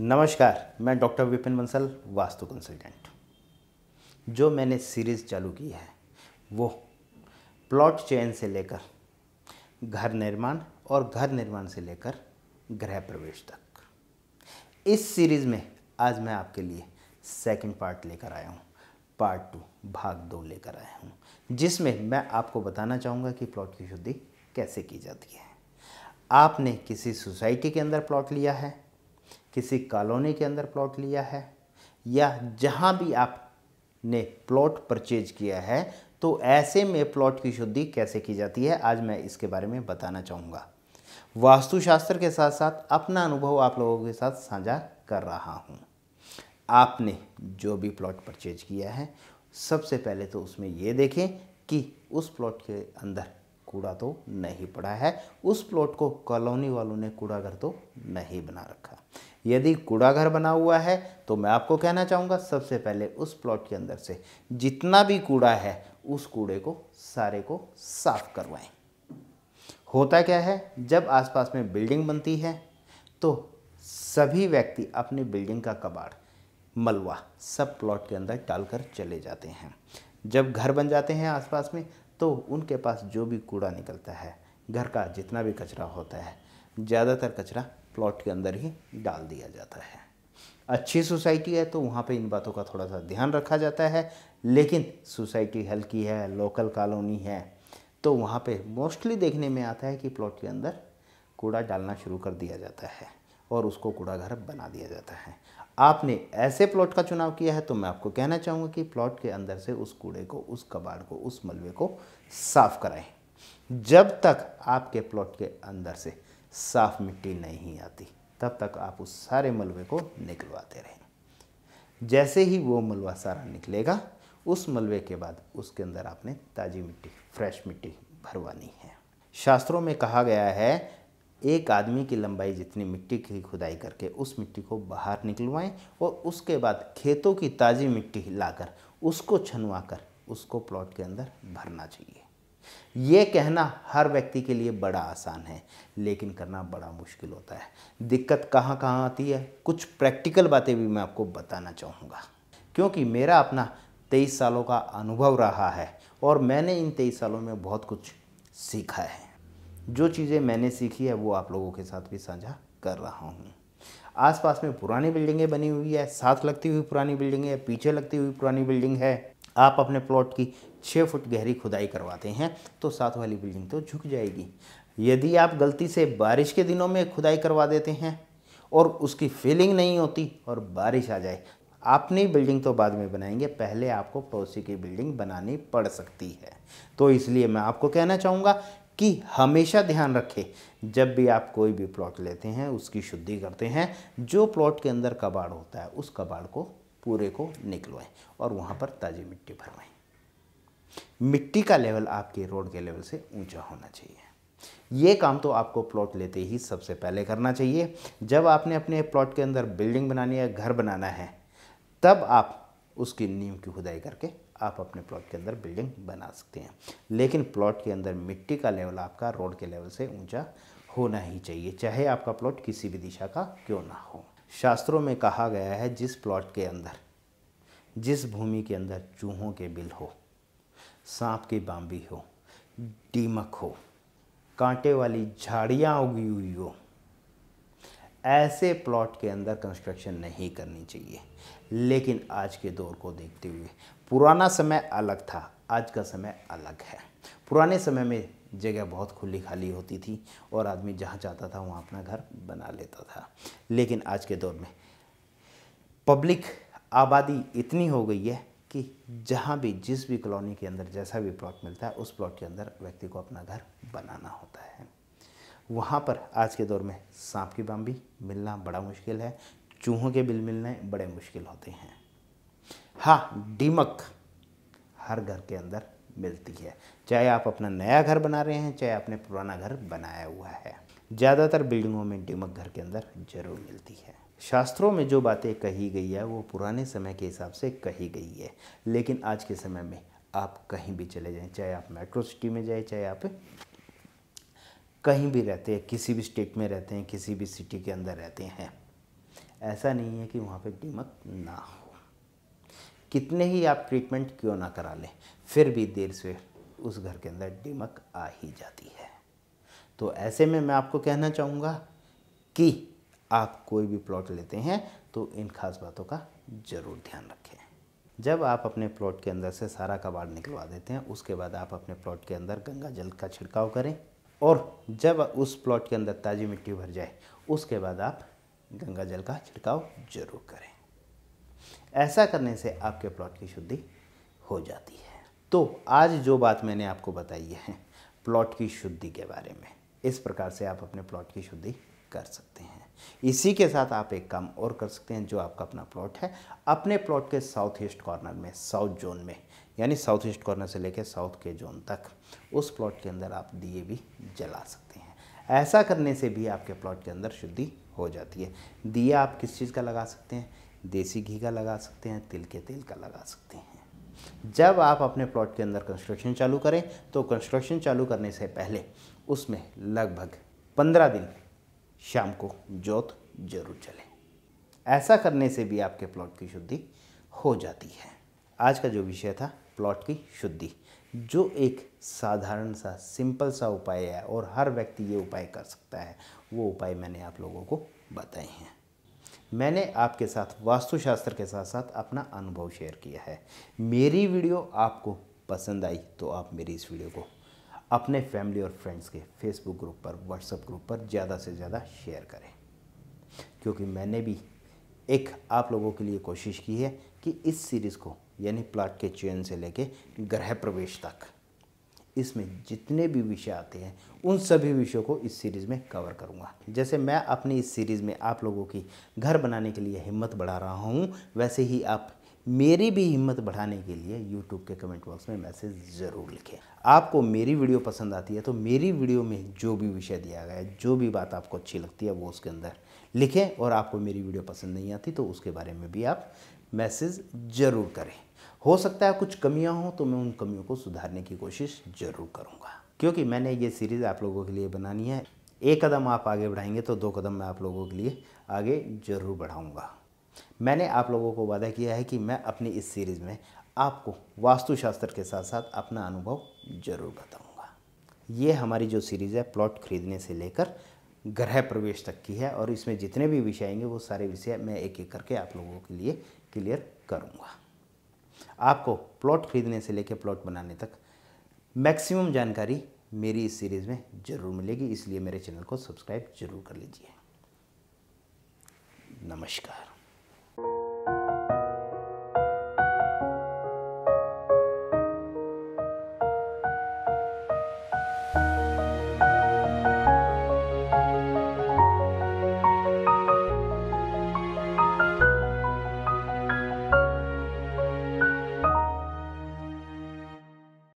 नमस्कार मैं doctor Vipin Bansal vastu consultant जो मैंने सीरीज़ चालू की है वो प्लॉट चयन से लेकर घर निर्माण और घर निर्माण से लेकर गृह प्रवेश तक इस सीरीज़ में आज मैं आपके लिए सेकंड पार्ट लेकर आया हूँ पार्ट टू भाग दो लेकर आया हूँ जिसमें मैं आपको बताना चाहूँगा कि प्लॉट की शुद्धि कैसे की जाती है आपने किसी सोसाइटी के अंदर प्लॉट लिया है किसी कॉलोनी के अंदर प्लॉट लिया है या जहाँ भी आपने प्लॉट परचेज किया है तो ऐसे में प्लॉट की शुद्धि कैसे की जाती है आज मैं इसके बारे में बताना चाहूँगा वास्तुशास्त्र के साथ साथ अपना अनुभव आप लोगों के साथ साझा कर रहा हूँ आपने जो भी प्लॉट परचेज किया है सबसे पहले तो उसमें ये देखें कि उस प्लॉट के अंदर कूड़ा तो नहीं पड़ा है उस प्लॉट को कॉलोनी वालों ने कूड़ा घर तो नहीं बना रखा यदि कूड़ा घर बना हुआ है तो मैं आपको कहना चाहूँगा सबसे पहले उस प्लॉट के अंदर से जितना भी कूड़ा है उस कूड़े को सारे को साफ करवाएं होता क्या है जब आसपास में बिल्डिंग बनती है तो सभी व्यक्ति अपनी बिल्डिंग का कबाड़ मलवा सब प्लॉट के अंदर डालकर चले जाते हैं जब घर बन जाते हैं आसपास में तो उनके पास जो भी कूड़ा निकलता है घर का जितना भी कचरा होता है ज़्यादातर कचरा प्लॉट के अंदर ही डाल दिया जाता है अच्छी सोसाइटी है तो वहाँ पे इन बातों का थोड़ा सा ध्यान रखा जाता है लेकिन सोसाइटी हल्की है लोकल कॉलोनी है तो वहाँ पे मोस्टली देखने में आता है कि प्लॉट के अंदर कूड़ा डालना शुरू कर दिया जाता है और उसको कूड़ाघर बना दिया जाता है आपने ऐसे प्लॉट का चुनाव किया है तो मैं आपको कहना चाहूँगा कि प्लॉट के अंदर से उस कूड़े को उस कबाड़ को उस मलबे को साफ़ कराएं जब तक आपके प्लॉट के अंदर से साफ़ मिट्टी नहीं आती तब तक आप उस सारे मलबे को निकलवाते रहें जैसे ही वो मलबा सारा निकलेगा उस मलबे के बाद उसके अंदर आपने ताज़ी मिट्टी फ्रेश मिट्टी भरवानी है शास्त्रों में कहा गया है एक आदमी की लंबाई जितनी मिट्टी की खुदाई करके उस मिट्टी को बाहर निकलवाएं और उसके बाद खेतों की ताज़ी मिट्टी लाकर उसको छनवा कर उसको प्लॉट के अंदर भरना चाहिए ये कहना हर व्यक्ति के लिए बड़ा आसान है लेकिन करना बड़ा मुश्किल होता है दिक्कत कहाँ कहाँ आती है कुछ प्रैक्टिकल बातें भी मैं आपको बताना चाहूँगा क्योंकि मेरा अपना तेईस सालों का अनुभव रहा है और मैंने इन तेईस सालों में बहुत कुछ सीखा है जो चीज़ें मैंने सीखी है वो आप लोगों के साथ भी साझा कर रहा हूँ आसपास में पुरानी बिल्डिंगें बनी हुई है साथ लगती हुई पुरानी बिल्डिंग है पीछे लगती हुई पुरानी बिल्डिंग है आप अपने प्लॉट की छः फुट गहरी खुदाई करवाते हैं तो साथ वाली बिल्डिंग तो झुक जाएगी यदि आप गलती से बारिश के दिनों में खुदाई करवा देते हैं और उसकी फीलिंग नहीं होती और बारिश आ जाए अपनी बिल्डिंग तो बाद में बनाएंगे पहले आपको पड़ोसी की बिल्डिंग बनानी पड़ सकती है तो इसलिए मैं आपको कहना चाहूँगा कि हमेशा ध्यान रखें जब भी आप कोई भी प्लॉट लेते हैं उसकी शुद्धि करते हैं जो प्लॉट के अंदर कबाड़ होता है उस कबाड़ को पूरे को निकलवाएं और वहाँ पर ताज़ी मिट्टी भरवाएं मिट्टी का लेवल आपके रोड के लेवल से ऊंचा होना चाहिए ये काम तो आपको प्लॉट लेते ही सबसे पहले करना चाहिए जब आपने अपने प्लॉट के अंदर बिल्डिंग बनानी है घर बनाना है तब आप उसकी नींव की खुदाई करके आप अपने प्लॉट के अंदर बिल्डिंग बना सकते हैं लेकिन प्लॉट के अंदर मिट्टी का लेवल आपका रोड के लेवल से ऊंचा होना ही चाहिए चाहे आपका प्लॉट किसी भी दिशा का क्यों ना हो शास्त्रों में कहा गया है जिस प्लॉट के अंदर जिस भूमि के अंदर चूहों के बिल हो सांप की बाम्बी हो दीमक हो कांटे वाली झाड़ियाँ उगी हुई हो ऐसे प्लॉट के अंदर कंस्ट्रक्शन नहीं करनी चाहिए लेकिन आज के दौर को देखते हुए पुराना समय अलग था आज का समय अलग है पुराने समय में जगह बहुत खुली खाली होती थी और आदमी जहाँ चाहता था वहाँ अपना घर बना लेता था लेकिन आज के दौर में पब्लिक आबादी इतनी हो गई है कि जहाँ भी जिस भी कॉलोनी के अंदर जैसा भी प्लॉट मिलता है उस प्लॉट के अंदर व्यक्ति को अपना घर बनाना होता है वहाँ पर आज के दौर में सांप की बाम्बी मिलना बड़ा मुश्किल है चूहों के बिल मिलने बड़े मुश्किल होते हैं हाँ डीमक हर घर के अंदर मिलती है चाहे आप अपना नया घर बना रहे हैं चाहे आपने पुराना घर बनाया हुआ है ज़्यादातर बिल्डिंगों में डिमक घर के अंदर जरूर मिलती है शास्त्रों में जो बातें कही गई है वो पुराने समय के हिसाब से कही गई है लेकिन आज के समय में आप कहीं भी चले जाएं चाहे आप मेट्रो सिटी में जाएं चाहे आप कहीं भी रहते हैं किसी भी स्टेट में रहते हैं किसी भी सिटी के अंदर रहते हैं ऐसा नहीं है कि वहाँ पे डिमक ना हो कितने ही आप ट्रीटमेंट क्यों ना करा लें फिर भी देर से उस घर के अंदर डिमक आ ही जाती है तो ऐसे में मैं आपको कहना चाहूँगा कि आप कोई भी प्लॉट लेते हैं तो इन खास बातों का ज़रूर ध्यान रखें जब आप अपने प्लॉट के अंदर से सारा कबाड़ निकलवा देते हैं उसके बाद आप अपने प्लॉट के अंदर गंगा जल का छिड़काव करें और जब उस प्लॉट के अंदर ताज़ी मिट्टी भर जाए उसके बाद आप गंगा जल का छिड़काव जरूर करें ऐसा करने से आपके प्लॉट की शुद्धि हो जाती है तो आज जो बात मैंने आपको बताई है प्लॉट की शुद्धि के बारे में इस प्रकार से आप अपने प्लॉट की शुद्धि कर सकते हैं इसी के साथ आप एक काम और कर सकते हैं जो आपका अपना प्लॉट है अपने प्लॉट के साउथ ईस्ट कॉर्नर में साउथ जोन में यानी साउथ ईस्ट कॉर्नर से लेकर साउथ के जोन तक उस प्लॉट के अंदर आप दिए भी जला सकते हैं ऐसा करने से भी आपके प्लॉट के अंदर शुद्धि हो जाती है दिया आप किस चीज़ का लगा सकते हैं देसी घी का लगा सकते हैं तिल के तेल का लगा सकते हैं जब आप अपने प्लॉट के अंदर कंस्ट्रक्शन चालू करें तो कंस्ट्रक्शन चालू करने से पहले उसमें लगभग पंद्रह दिन शाम को जोत जरूर चलें ऐसा करने से भी आपके प्लॉट की शुद्धि हो जाती है आज का जो विषय था प्लॉट की शुद्धि जो एक साधारण सा सिंपल सा उपाय है और हर व्यक्ति ये उपाय कर सकता है वो उपाय मैंने आप लोगों को बताए हैं मैंने आपके साथ वास्तुशास्त्र के साथ साथ अपना अनुभव शेयर किया है मेरी वीडियो आपको पसंद आई तो आप मेरी इस वीडियो को अपने फैमिली और फ्रेंड्स के फेसबुक ग्रुप पर व्हाट्सएप ग्रुप पर ज़्यादा से ज़्यादा शेयर करें क्योंकि मैंने भी एक आप लोगों के लिए कोशिश की है कि इस सीरीज़ को यानी प्लाट के चयन से लेके ग्रह प्रवेश तक इसमें जितने भी विषय आते हैं उन सभी विषयों को इस सीरीज़ में कवर करूँगा जैसे मैं अपनी इस सीरीज़ में आप लोगों की घर बनाने के लिए हिम्मत बढ़ा रहा हूँ वैसे ही आप मेरी भी हिम्मत बढ़ाने के लिए यूट्यूब के कमेंट बॉक्स में मैसेज ज़रूर लिखें आपको मेरी वीडियो पसंद आती है तो मेरी वीडियो में जो भी विषय दिया गया है जो भी बात आपको अच्छी लगती है वो उसके अंदर लिखें और आपको मेरी वीडियो पसंद नहीं आती तो उसके बारे में भी आप मैसेज ज़रूर करें हो सकता है कुछ कमियां हों तो मैं उन कमियों को सुधारने की कोशिश ज़रूर करूँगा क्योंकि मैंने ये सीरीज़ आप लोगों के लिए बनानी है एक कदम आप आगे बढ़ाएंगे तो दो कदम मैं आप लोगों के लिए आगे ज़रूर बढ़ाऊँगा मैंने आप लोगों को वादा किया है कि मैं अपनी इस सीरीज़ में आपको वास्तुशास्त्र के साथ साथ अपना अनुभव जरूर बताऊंगा ये हमारी जो सीरीज़ है प्लॉट खरीदने से लेकर ग्रह प्रवेश तक की है और इसमें जितने भी विषय आएंगे वो सारे विषय मैं एक एक करके आप लोगों के लिए क्लियर करूँगा आपको प्लॉट खरीदने से लेकर प्लॉट बनाने तक मैक्सिमम जानकारी मेरी इस सीरीज़ में ज़रूर मिलेगी इसलिए मेरे चैनल को सब्सक्राइब जरूर कर लीजिए नमस्कार